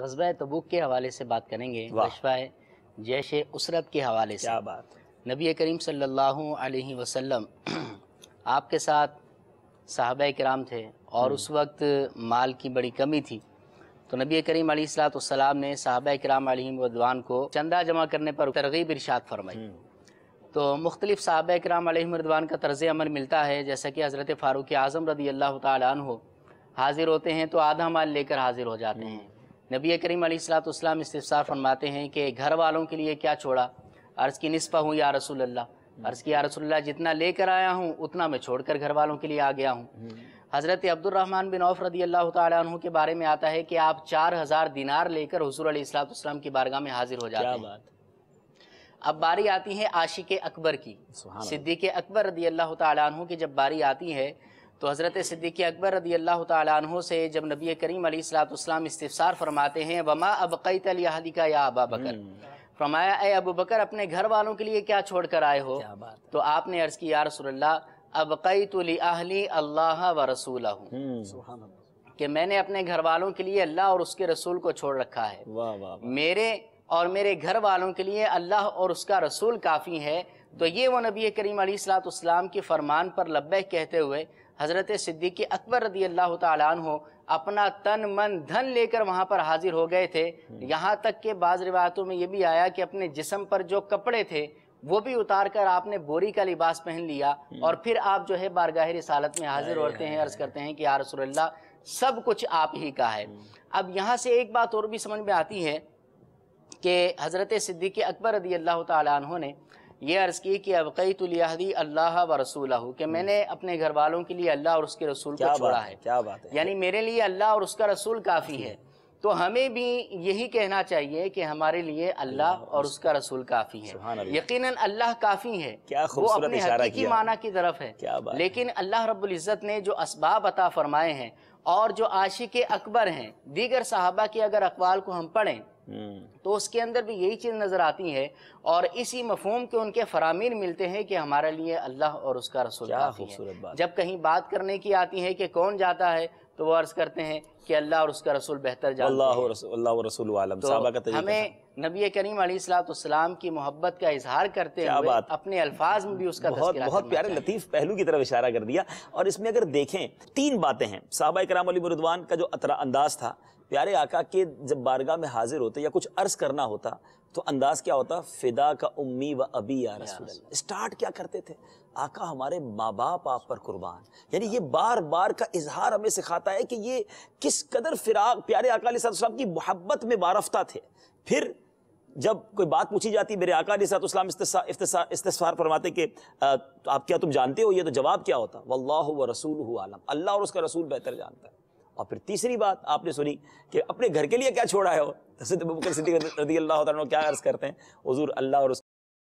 गजबा Tabuk के हवाले से बात करेंगे जैश उसरत के हवाले से क्या बात नबी करीम सल्लल्लाहु अलैहि वसल्लम आपके साथ साहब कराम थे और हम्म। उस वक्त माल की बड़ी कमी थी तो नबी करीम सलाम ने साहब कराम वदवान को चंदा जमा करने पर तरगीब इरशाद फरमाई हम्म। तो मुख्तलिफ साहब कराम वदवान का तर्ज अमल मिलता है जैसा कि हज़रत फ़ारूक आज़म रदी अल्लाह ताज़िर हाज़िर होते हैं तो आधा माल लेकर हाज़िर हो जाते हैं हम्म। नबी करीम अलीसलाम इस्तार फरमाते हैं कि घर वालों के लिए क्या छोड़ा अर्ज़ की नस्बा हूँ या रसूल अल्लाह अर्ज़ की या रसोल्ला जितना लेकर आया हूँ उतना मैं छोड़कर घर वालों के लिए आ गया हूँ हम्म। हज़रत अब्दुलरहमान बिन औफ रदी अल्लाह तु के बारे में आता है कि आप चार हज़ार दिनार लेकर हजूर अलीसलाम की बारगाह में हाजिर हो जाते हैं अब बारी आती है आशिक अकबर की सिद्दीक अकबर रदी अल्लाह तु की जब बारी आती है तो हज़रत सिद्दीकी अकबर रदी अल्लाह तु से जब नबी करीम अलीसलाम इस्तफ़सार फरमाते हैं वमा अब कई अली का या अबा बकर हम्म। फरमाया ए अबू बकर अपने घर वालों के लिए क्या छोड़ कर आए हो तो आपने अर्ज़ की यारसोल्ला अब कई अबक़ैतली अहली अल्लाह व रसूल हम्म। कि मैंने अपने घर वालों के लिए अल्लाह और उसके रसूल को छोड़ रखा है वाह वाह मेरे और मेरे घर वालों के लिए अल्लाह और उसका रसूल काफ़ी है तो ये वो नबी करीम सलाम के फरमान पर लब्बे कहते हुए हज़रत सिद्दीक अकबर रदी अल्लाह तु अपना तन मन धन लेकर वहाँ पर हाजिर हो गए थे हम्म। यहाँ तक के बाज़ रिवायतों में ये भी आया कि अपने जिसम पर जो कपड़े थे वो भी उतार कर आपने बोरी का लिबास पहन लिया हम्म। और फिर आप जो है बारगाह रिसालत में हाजिर होते हैं अर्ज़ करते हैं कि यार रसोल्ला सब कुछ आप ही का है हम्म। अब यहाँ से एक बात और भी समझ में आती है कि हज़रत सिद्दीक अकबर रदी अल्लाह तु ने ये अर्ज़ की कि अबकई तुलहदी अल्लाह व रसूल कि मैंने हम्म। अपने घर वालों के लिए अल्लाह और उसके रसूल को छोड़ा है क्या बात है यानी मेरे लिए अल्लाह और उसका रसूल काफ़ी है तो हमें भी यही कहना चाहिए कि हमारे लिए अल्लाह और उसका रसूल काफ़ी है यकीनन अल्लाह काफ़ी है क्या वो अपने हकीकी माना की तरफ है लेकिन अल्लाह रब्बुल इज़्ज़त ने जो इसबाब अता फरमाए हैं और जो आशिक अकबर हैं दीगर साहबा के अगर अकवाल को हम पढ़ें हम्म। तो उसके अंदर भी यही चीज़ नज़र आती है और इसी मफहम के उनके फरामीन मिलते हैं कि हमारे लिए अल्लाह और उसका रसूल जब कहीं बात करने की आती है कि कौन जाता है तो वो अर्ज़ करते हैं कि अल्लाह और उसका रसूल बेहतर जानते तो हमें नबी करीम सलाम की मोहब्बत का इजहार करते हैं अपने अल्फाज में भी उसका बहुत बहुत प्यारे लतीफ़ पहलू की तरफ इशारा कर दिया और इसमें अगर देखें तीन बातें हैं साहबा कराम अली मरुदवान का जो अतरा अंदाज था प्यारे आका के जब बारगाह में हाजिर होते या कुछ अर्ज करना होता तो अंदाज क्या होता फिदा का उम्मी व अबी या रसूल स्टार्ट क्या करते थे आका हमारे माँ बाप आप पर कुर्बान यानी ये बार बार का इजहार हमें सिखाता है कि ये किस इस कदर फिराक प्यारे अकाली सलाम की मोहब्बत में वारफ्ता थे फिर जब कोई बात पूछी जाती मेरे आका अलीसलाम इस्तार फरमाते कि तो आप क्या तुम जानते हो ये तो जवाब क्या होता वल्लाह व रसूल हु आलम अल्लाह और उसका रसूल बेहतर जानता है और फिर तीसरी बात आपने सुनी कि अपने घर के लिए क्या छोड़ा है वो सिद्ध बकर सिद्दीक रदी अल्लाह क्या अर्ज़ करते हैं हजूर अल्लाह और